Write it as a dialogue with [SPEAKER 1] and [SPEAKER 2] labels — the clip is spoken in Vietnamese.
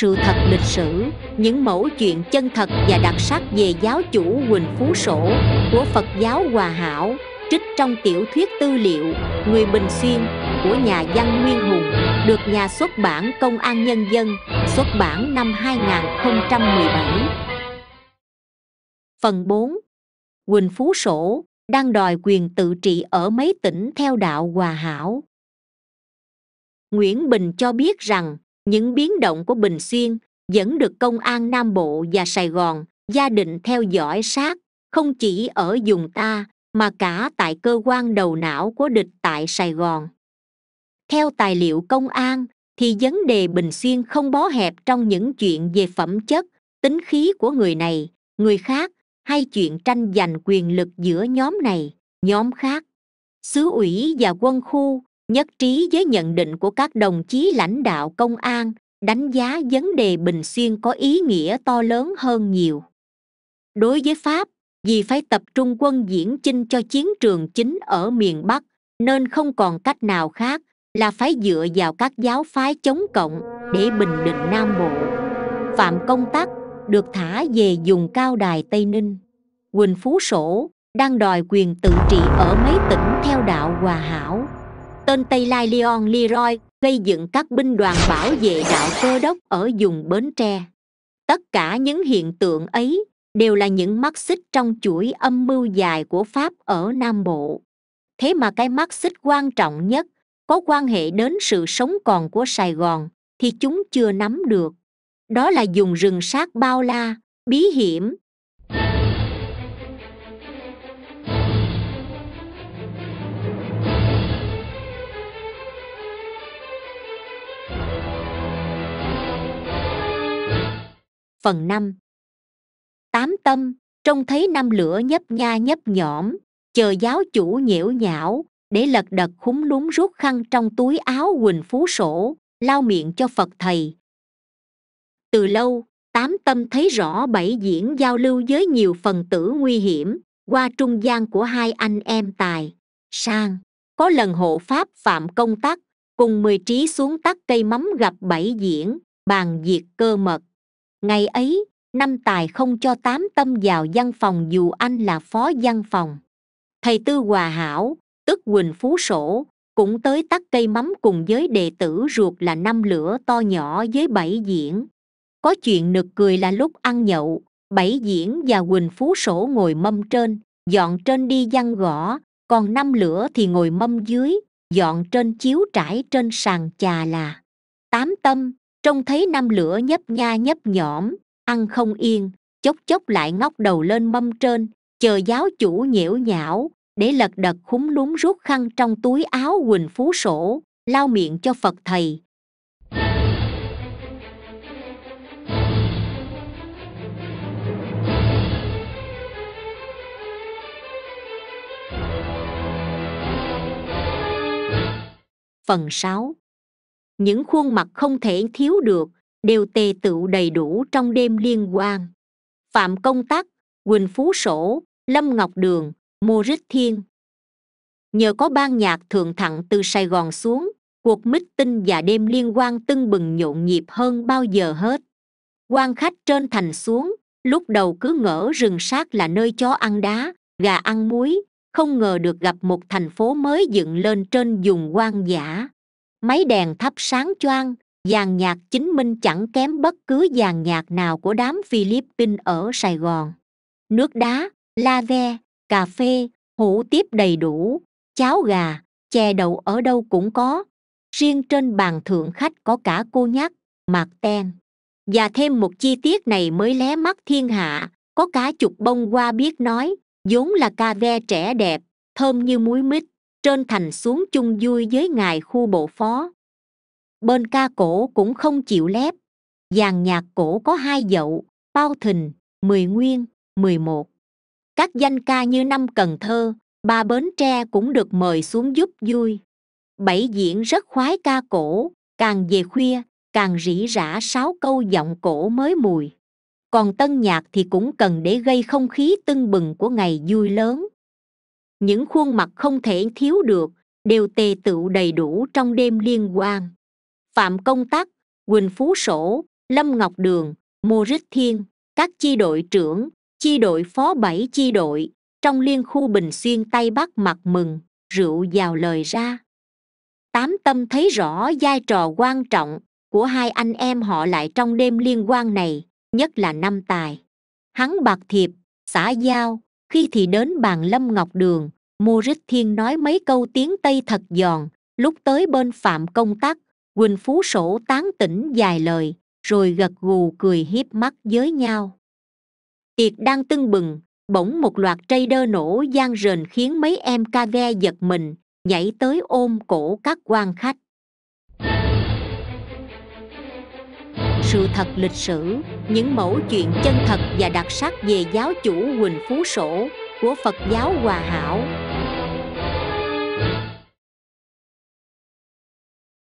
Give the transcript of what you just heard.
[SPEAKER 1] sự thật lịch sử những mẫu chuyện chân thật và đặc sắc về giáo chủ Quỳnh Phú Sổ của Phật giáo Hòa Hảo trích trong tiểu thuyết tư liệu Người Bình Xuyên của nhà văn Nguyên Hùng được nhà xuất bản Công an Nhân dân xuất bản năm 2017. Phần 4 Quỳnh Phú Sổ đang đòi quyền tự trị ở mấy tỉnh theo đạo Hòa Hảo. Nguyễn Bình cho biết rằng những biến động của bình xuyên vẫn được công an nam bộ và sài gòn gia định theo dõi sát không chỉ ở vùng ta mà cả tại cơ quan đầu não của địch tại sài gòn theo tài liệu công an thì vấn đề bình xuyên không bó hẹp trong những chuyện về phẩm chất tính khí của người này người khác hay chuyện tranh giành quyền lực giữa nhóm này nhóm khác xứ ủy và quân khu nhất trí với nhận định của các đồng chí lãnh đạo công an đánh giá vấn đề bình xuyên có ý nghĩa to lớn hơn nhiều đối với pháp vì phải tập trung quân diễn chinh cho chiến trường chính ở miền bắc nên không còn cách nào khác là phải dựa vào các giáo phái chống cộng để bình định nam bộ phạm công tác được thả về dùng cao đài tây ninh quỳnh phú sổ đang đòi quyền tự trị ở mấy tỉnh theo đạo hòa hảo tên Tây Lai Leon Leroy gây dựng các binh đoàn bảo vệ đạo cơ đốc ở vùng Bến Tre. Tất cả những hiện tượng ấy đều là những mắt xích trong chuỗi âm mưu dài của Pháp ở Nam Bộ. Thế mà cái mắt xích quan trọng nhất có quan hệ đến sự sống còn của Sài Gòn thì chúng chưa nắm được. Đó là dùng rừng sát bao la, bí hiểm phần năm Tám tâm, trông thấy năm lửa nhấp nha nhấp nhõm, chờ giáo chủ nhiễu nhão, để lật đật khúng lúng rút khăn trong túi áo quỳnh phú sổ, lau miệng cho Phật thầy. Từ lâu, tám tâm thấy rõ bảy diễn giao lưu với nhiều phần tử nguy hiểm, qua trung gian của hai anh em tài, sang. Có lần hộ pháp phạm công tắc, cùng mười trí xuống tắt cây mắm gặp bảy diễn, bàn diệt cơ mật ngày ấy năm tài không cho tám tâm vào văn phòng dù anh là phó văn phòng thầy tư hòa hảo tức quỳnh phú sổ cũng tới tắt cây mắm cùng với đệ tử ruột là năm lửa to nhỏ với bảy diễn có chuyện nực cười là lúc ăn nhậu bảy diễn và quỳnh phú sổ ngồi mâm trên dọn trên đi văn gõ còn năm lửa thì ngồi mâm dưới dọn trên chiếu trải trên sàn chà là tám tâm trông thấy năm lửa nhấp nha nhấp nhõm ăn không yên chốc chốc lại ngóc đầu lên mâm trên chờ giáo chủ nhiễu nhão để lật đật khúng núm rút khăn trong túi áo quỳnh phú sổ lau miệng cho phật thầy phần 6 những khuôn mặt không thể thiếu được đều tề tựu đầy đủ trong đêm liên quan phạm công tắc quỳnh phú sổ lâm ngọc đường mô rít thiên nhờ có ban nhạc thường thặng từ sài gòn xuống cuộc mít tinh và đêm liên quan tưng bừng nhộn nhịp hơn bao giờ hết quan khách trên thành xuống lúc đầu cứ ngỡ rừng sát là nơi chó ăn đá gà ăn muối không ngờ được gặp một thành phố mới dựng lên trên vùng quan giả máy đèn thắp sáng choang dàn nhạc chính minh chẳng kém bất cứ dàn nhạc nào của đám philippines ở sài gòn nước đá la ve cà phê hủ tiếp đầy đủ cháo gà chè đậu ở đâu cũng có riêng trên bàn thượng khách có cả cô nhắc mạc ten và thêm một chi tiết này mới lé mắt thiên hạ có cá chục bông hoa biết nói vốn là cà ve trẻ đẹp thơm như muối mít trên thành xuống chung vui với ngài khu bộ phó bên ca cổ cũng không chịu lép dàn nhạc cổ có hai dậu bao thình mười nguyên mười một các danh ca như năm cần thơ ba bến tre cũng được mời xuống giúp vui bảy diễn rất khoái ca cổ càng về khuya càng rỉ rả sáu câu giọng cổ mới mùi còn tân nhạc thì cũng cần để gây không khí tưng bừng của ngày vui lớn những khuôn mặt không thể thiếu được đều tề tựu đầy đủ trong đêm liên quan phạm công tắc quỳnh phú sổ lâm ngọc đường mô rít thiên các chi đội trưởng chi đội phó bảy chi đội trong liên khu bình xuyên tây bắc mặt mừng rượu vào lời ra tám tâm thấy rõ vai trò quan trọng của hai anh em họ lại trong đêm liên quan này nhất là năm tài hắn bạc thiệp xã giao khi thì đến bàn lâm ngọc đường mua rít thiên nói mấy câu tiếng tây thật giòn lúc tới bên phạm công tác quỳnh phú sổ tán tỉnh dài lời rồi gật gù cười hiếp mắt với nhau tiệc đang tưng bừng bỗng một loạt trây đơ nổ gian rền khiến mấy em ca ve giật mình nhảy tới ôm cổ các quan khách sự thật lịch sử những mẫu chuyện chân thật và đặc sắc về giáo chủ huỳnh phú sổ của phật giáo hòa hảo